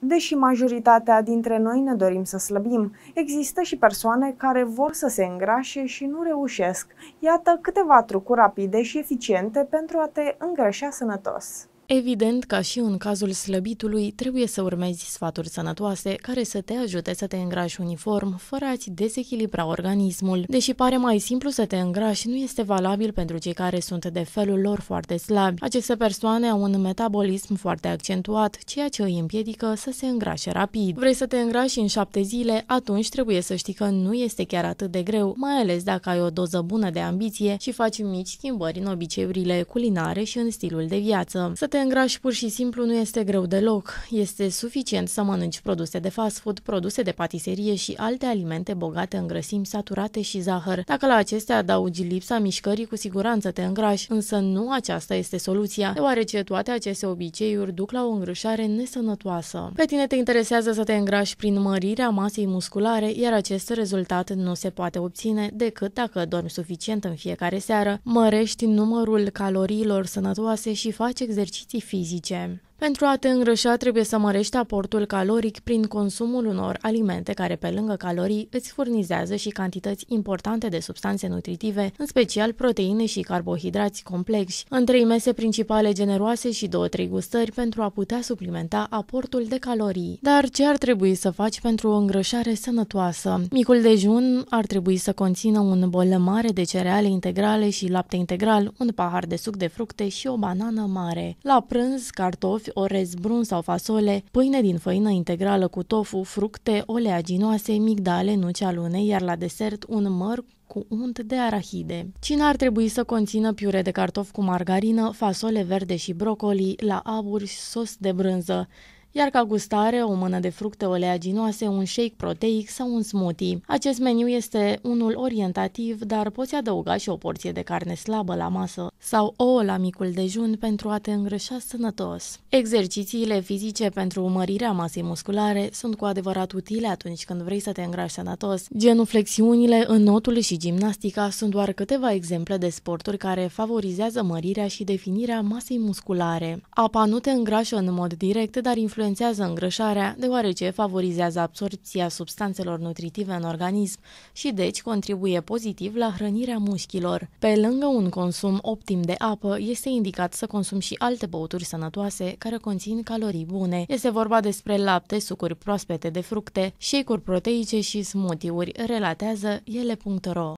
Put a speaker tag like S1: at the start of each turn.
S1: Deși majoritatea dintre noi ne dorim să slăbim, există și persoane care vor să se îngrașe și nu reușesc. Iată câteva trucuri rapide și eficiente pentru a te îngrașa sănătos. Evident, ca și în cazul slăbitului, trebuie să urmezi sfaturi sănătoase care să te ajute să te îngrași uniform, fără a-ți dezechilibra organismul. Deși pare mai simplu să te îngrași, nu este valabil pentru cei care sunt de felul lor foarte slabi. Aceste persoane au un metabolism foarte accentuat, ceea ce îi împiedică să se îngrașe rapid. Vrei să te îngrași în șapte zile? Atunci trebuie să știi că nu este chiar atât de greu, mai ales dacă ai o doză bună de ambiție și faci mici schimbări în obiceiurile culinare și în stilul de viață. Să te te îngrași pur și simplu nu este greu deloc. Este suficient să mănânci produse de fast food, produse de patiserie și alte alimente bogate în grăsimi saturate și zahăr. Dacă la acestea adaugi lipsa mișcării, cu siguranță te îngrași, însă nu aceasta este soluția, deoarece toate aceste obiceiuri duc la o îngrășare nesănătoasă. Pe tine te interesează să te îngrași prin mărirea masei musculare, iar acest rezultat nu se poate obține decât dacă dormi suficient în fiecare seară, mărești numărul caloriilor sănătoase și faci exerciții chestii fizice. Pentru a te îngrășa, trebuie să mărești aportul caloric prin consumul unor alimente care, pe lângă calorii, îți furnizează și cantități importante de substanțe nutritive, în special proteine și carbohidrați complexi, în trei mese principale generoase și două-trei gustări pentru a putea suplimenta aportul de calorii. Dar ce ar trebui să faci pentru o îngrășare sănătoasă? Micul dejun ar trebui să conțină un bol mare de cereale integrale și lapte integral, un pahar de suc de fructe și o banană mare. La prânz, cartofi, măslivi, orez brun sau fasole, pâine din făină integrală cu tofu, fructe, oleaginoase, migdale, nuci alune, iar la desert un măr cu unt de arahide. Cina ar trebui să conțină piure de cartofi cu margarină, fasole verde și brocoli, la aburi, sos de brânză iar ca gustare o mână de fructe oleaginoase, un shake proteic sau un smoothie. Acest meniu este unul orientativ, dar poți adăuga și o porție de carne slabă la masă sau ouă la micul dejun pentru a te îngrășa sănătos. Exercițiile fizice pentru mărirea masei musculare sunt cu adevărat utile atunci când vrei să te îngrași sănătos. Genuflexiunile, înnotul și gimnastica sunt doar câteva exemple de sporturi care favorizează mărirea și definirea masei musculare. Apa nu te îngrașă în mod direct, dar influențează influențează îngrășarea, deoarece favorizează absorpția substanțelor nutritive în organism și deci contribuie pozitiv la hrănirea mușchilor. Pe lângă un consum optim de apă, este indicat să consumi și alte băuturi sănătoase care conțin calorii bune. Este vorba despre lapte, sucuri proaspete de fructe, shake-uri proteice și smoothie-uri, relatează ele.ro.